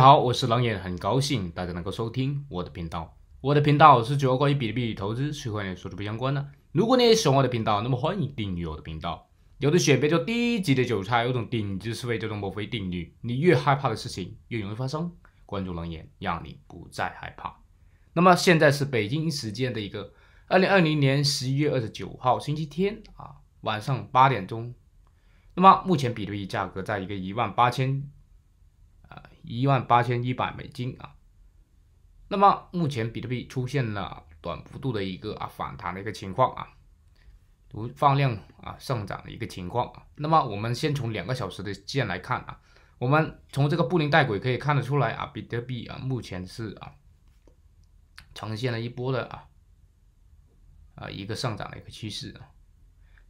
好，我是冷眼，很高兴大家能够收听我的频道。我的频道是主要关于比特币投资，区块链、数的不相关的。如果你也喜欢我的频道，那么欢迎订阅我的频道。有的选别叫低级的韭菜，有种顶级思维叫做墨菲定律。你越害怕的事情越容易发生。关注冷眼，让你不再害怕。那么现在是北京时间的一个二零二零年十一月二十九号星期天啊，晚上八点钟。那么目前比特币价格在一个一万八千。一万八千一百美金啊，那么目前比特币出现了短幅度的一个啊反弹的一个情况啊，如放量啊上涨的一个情况啊。那么我们先从两个小时的线来看啊，我们从这个布林带轨可以看得出来啊，比特币啊目前是啊呈现了一波的啊啊一个上涨的一个趋势啊。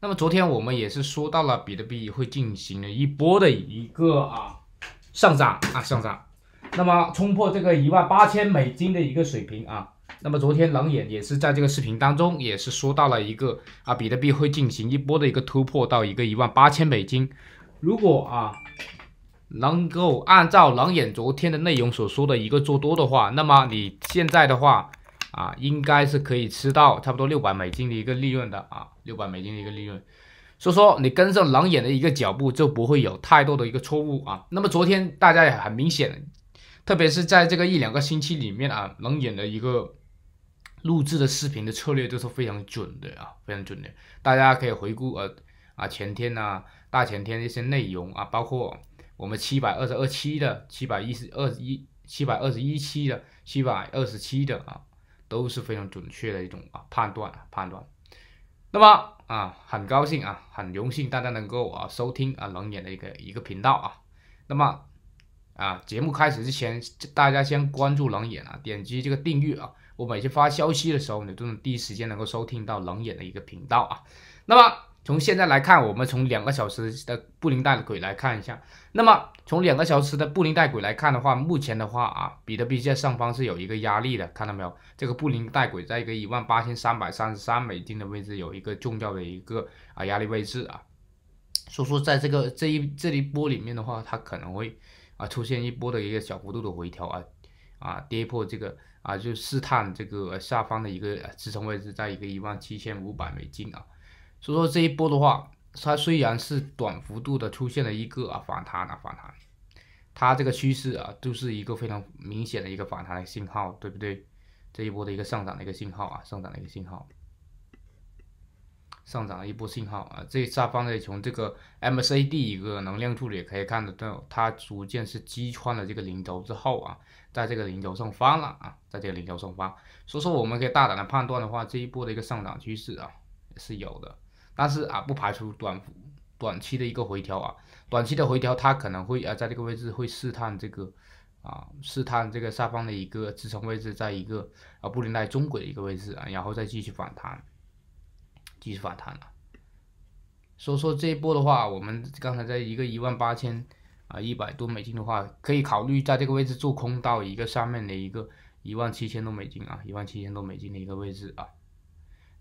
那么昨天我们也是说到了比特币会进行了一波的一个啊。上涨啊上涨，那么冲破这个一万八千美金的一个水平啊，那么昨天冷眼也是在这个视频当中也是说到了一个啊，比特币会进行一波的一个突破到一个一万八千美金。如果啊能够按照冷眼昨天的内容所说的一个做多的话，那么你现在的话啊应该是可以吃到差不多六百美金的一个利润的啊，六百美金的一个利润。所以说，你跟着冷眼的一个脚步，就不会有太多的一个错误啊。那么昨天大家也很明显，特别是在这个一两个星期里面啊，冷眼的一个录制的视频的策略都是非常准的啊，非常准的。大家可以回顾呃啊前天呐，大前天一些内容啊，包括我们七百二十二期的、七百一十二一、七百二十一期的、七百二十七的啊，都是非常准确的一种啊判断啊判断。那么啊，很高兴啊，很荣幸大家能够啊收听啊冷眼的一个一个频道啊。那么啊，节目开始之前，大家先关注冷眼啊，点击这个订阅啊，我每次发消息的时候，你都能第一时间能够收听到冷眼的一个频道啊。那么。从现在来看，我们从两个小时的布林带轨来看一下。那么，从两个小时的布林带轨来看的话，目前的话啊，比特币在上方是有一个压力的，看到没有？这个布林带轨在一个一万八千三百三十三美金的位置有一个重要的一个啊压力位置啊。所以说，在这个这一这一波里面的话，它可能会啊出现一波的一个小幅度的回调啊啊跌破这个啊，就试探这个下方的一个支撑位置，在一个一万七千五百美金啊。所以说这一波的话，它虽然是短幅度的出现了一个啊反弹啊反弹，它这个趋势啊，就是一个非常明显的一个反弹的信号，对不对？这一波的一个上涨的一个信号啊，上涨的一个信号，上涨的一波信号啊。这下方呢，从这个 MACD 一个能量柱里也可以看得到，它逐渐是击穿了这个零轴之后啊，在这个零轴上方了啊，在这个零轴上方。所以说我们可以大胆的判断的话，这一波的一个上涨趋势啊，是有的。但是啊，不排除短短期的一个回调啊，短期的回调它可能会啊，在这个位置会试探这个啊，试探这个下方的一个支撑位置，在一个啊布林带中轨的一个位置啊，然后再继续反弹，继续反弹了。所以说这一波的话，我们刚才在一个一万八千啊一百多美金的话，可以考虑在这个位置做空到一个上面的一个一万七千多美金啊，一万七千多美金的一个位置啊，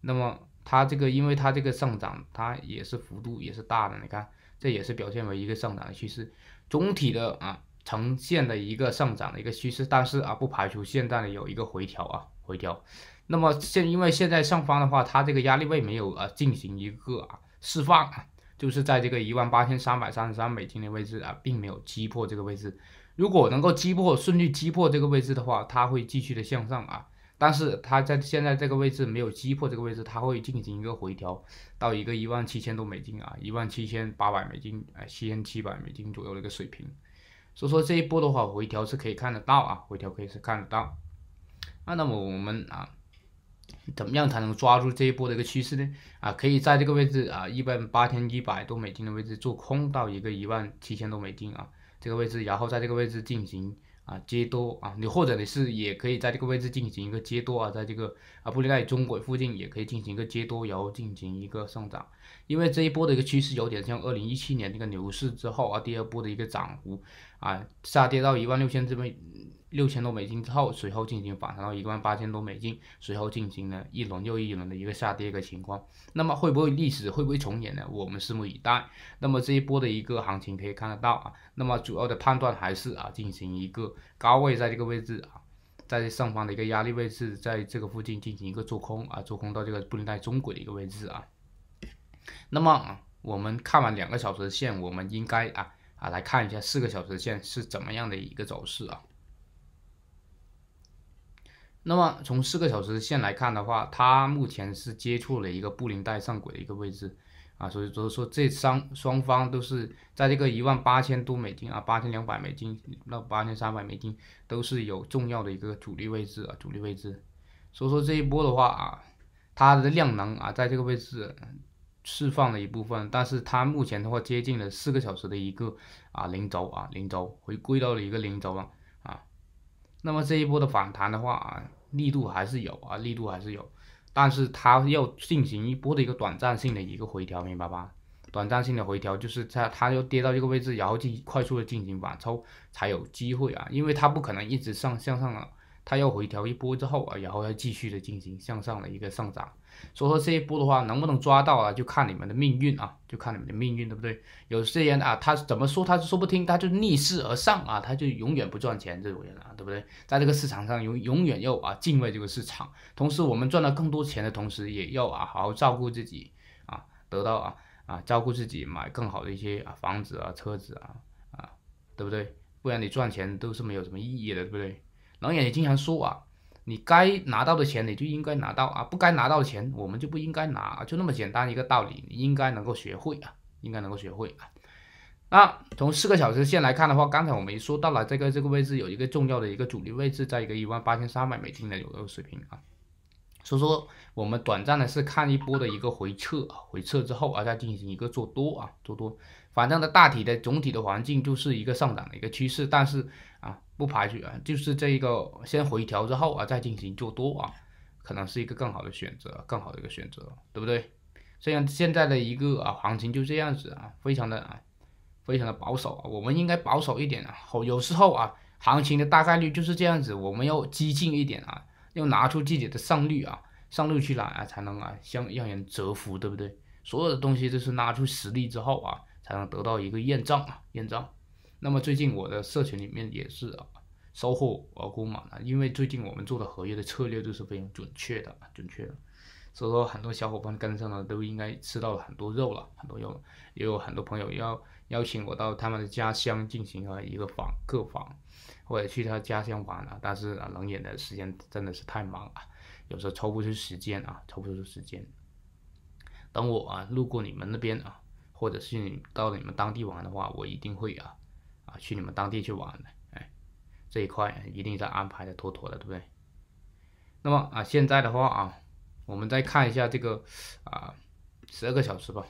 那么。它这个，因为它这个上涨，它也是幅度也是大的。你看，这也是表现为一个上涨的趋势，总体的啊，呈现的一个上涨的一个趋势。但是啊，不排除现在呢有一个回调啊，回调。那么现因为现在上方的话，它这个压力位没有啊进行一个啊释放，就是在这个一万八千三百三十三美金的位置啊，并没有击破这个位置。如果能够击破，顺利击破这个位置的话，它会继续的向上啊。但是它在现在这个位置没有击破这个位置，它会进行一个回调，到一个一万七千多美金啊，一万七千八百美金，哎，七千七百美金左右的一个水平。所以说这一波的话回调是可以看得到啊，回调可以是看得到。那那么我们啊，怎么样才能抓住这一波的一个趋势呢？啊，可以在这个位置啊，一般八千一百多美金的位置做空到一个一万七千多美金啊这个位置，然后在这个位置进行。啊，接多啊，你或者你是也可以在这个位置进行一个接多啊，在这个啊布林带中轨附近也可以进行一个接多，然后进行一个上涨，因为这一波的一个趋势有点像二零一七年那个牛市之后啊第二波的一个涨幅。啊，下跌到一万六千这边六千多美金之后，随后进行反弹到一万八千多美金，随后进行了一轮又一轮的一个下跌一个情况。那么会不会历史会不会重演呢？我们拭目以待。那么这一波的一个行情可以看得到啊。那么主要的判断还是啊，进行一个高位在这个位置啊，在上方的一个压力位置，在这个附近进行一个做空啊，做空到这个布林带中轨的一个位置啊。那么我们看完两个小时的线，我们应该啊。啊，来看一下四个小时线是怎么样的一个走势啊。那么从四个小时线来看的话，它目前是接触了一个布林带上轨的一个位置啊，所以就是说这双双方都是在这个一万八千多美金啊，八千两百美金到八千三百美金都是有重要的一个主力位置啊，主力位置。所以说这一波的话啊，它的量能啊，在这个位置。释放了一部分，但是它目前的话接近了四个小时的一个啊零轴啊零轴回归到了一个零轴了啊，那么这一波的反弹的话啊力度还是有啊力度还是有，但是它要进行一波的一个短暂性的一个回调明白吧？短暂性的回调就是在它要跌到这个位置，然后进快速的进行反抽才有机会啊，因为它不可能一直上向上啊，它要回调一波之后啊，然后要继续的进行向上的一个上涨。所以说这一步的话，能不能抓到啊，就看你们的命运啊，就看你们的命运，对不对？有些人啊，他怎么说，他说不听，他就逆势而上啊，他就永远不赚钱，这种人啊，对不对？在这个市场上永永远要啊敬畏这个市场，同时我们赚到更多钱的同时，也要啊好好照顾自己啊，得到啊啊照顾自己，买更好的一些啊房子啊车子啊啊，对不对？不然你赚钱都是没有什么意义的，对不对？老眼也经常说啊。你该拿到的钱你就应该拿到啊，不该拿到的钱我们就不应该拿，就那么简单一个道理，你应该能够学会啊，应该能够学会啊。那从四个小时线来看的话，刚才我们说到了这个这个位置有一个重要的一个阻力位置，在一个一万八千三百美金的有个水平啊，所以说我们短暂的是看一波的一个回撤啊，回撤之后啊再进行一个做多啊，做多。反正的大体的总体的环境就是一个上涨的一个趋势，但是啊，不排除啊，就是这一个先回调之后啊，再进行做多啊，可能是一个更好的选择，更好的一个选择，对不对？虽然现在的一个啊行情就这样子啊，非常的啊，非常的保守啊，我们应该保守一点啊。好，有时候啊，行情的大概率就是这样子，我们要激进一点啊，要拿出自己的胜率啊，胜率去拿啊，才能啊，让让人折服，对不对？所有的东西都是拿出实力之后啊。才能得到一个验证啊，验证。那么最近我的社群里面也是啊，收获呃不满啊，因为最近我们做的合约的策略都是非常准确的，准确的。所以说很多小伙伴跟上了都应该吃到了很多肉了，很多肉。也有很多朋友要邀请我到他们的家乡进行了一个访客访，或者去他家乡玩了。但是啊，冷眼的时间真的是太忙了，有时候抽不出时间啊，抽不出时间。等我啊路过你们那边啊。或者是你到了你们当地玩的话，我一定会啊啊去你们当地去玩的，哎，这一块一定在安排的妥妥的，对不对？那么啊，现在的话啊，我们再看一下这个啊十二个小时吧，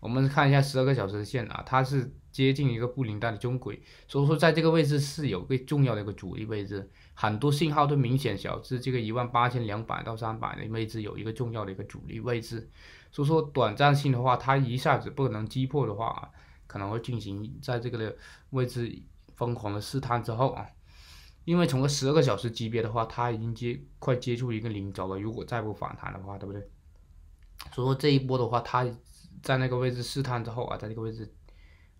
我们看一下十二个小时的线啊，它是接近一个布林带的中轨，所以说在这个位置是有个重要的一个阻力位置，很多信号都明显小至这个一万八千两百到三百的位置有一个重要的一个阻力位置。所以说短暂性的话，它一下子不可能击破的话，可能会进行在这个的位置疯狂的试探之后啊，因为从个十二个小时级别的话，它已经接快接触一个零轴了。如果再不反弹的话，对不对？所以说这一波的话，它在那个位置试探之后啊，在这个位置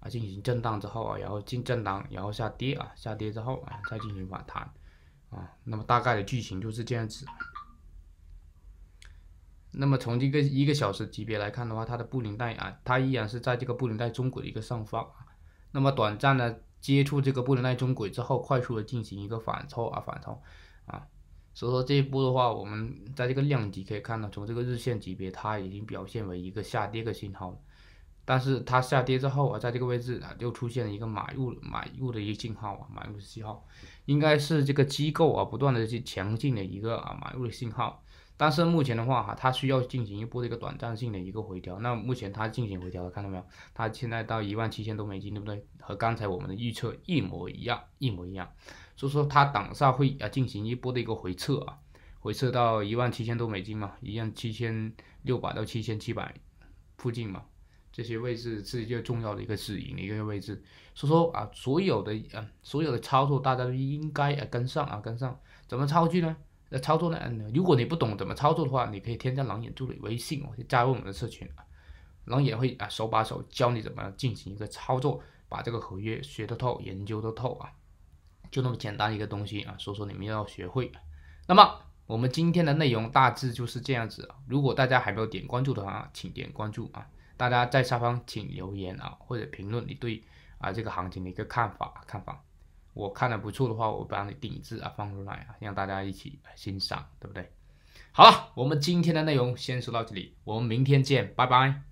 啊进行震荡之后啊，然后进震荡，然后下跌啊，下跌之后啊再进行反弹啊，那么大概的剧情就是这样子。那么从这个一个小时级别来看的话，它的布林带啊，它依然是在这个布林带中轨的一个上方那么短暂的接触这个布林带中轨之后，快速的进行一个反抽啊，反抽啊。所以说这一波的话，我们在这个量级可以看到，从这个日线级别它已经表现为一个下跌的信号了。但是它下跌之后啊，在这个位置啊，就出现了一个买入买入的一个信号啊，买入的信号，应该是这个机构啊，不断的去强劲的一个啊买入的信号。但是目前的话哈，它需要进行一波的一个短暂性的一个回调。那目前它进行回调了，看到没有？它现在到一万七千多美金，对不对？和刚才我们的预测一模一样，一模一样。所以说它当下会啊进行一波的一个回撤啊，回撤到一万七千多美金嘛，一万七千六百到七千七百附近嘛，这些位置是一个重要的一个止盈的一个位置。所以说啊，所有的啊所有的操作大家都应该啊跟上啊跟上，怎么操作呢？操作呢？嗯，如果你不懂怎么操作的话，你可以添加狼眼助理微信，或者加入我们的社群，狼眼会啊手把手教你怎么进行一个操作，把这个合约学得透，研究得透啊，就那么简单一个东西啊，所以说你们要学会。那么我们今天的内容大致就是这样子，如果大家还没有点关注的话，请点关注啊！大家在下方请留言啊或者评论你对啊这个行情的一个看法看法。我看的不错的话，我帮你顶制置啊，放出来啊，让大家一起欣赏，对不对？好了，我们今天的内容先说到这里，我们明天见，拜拜。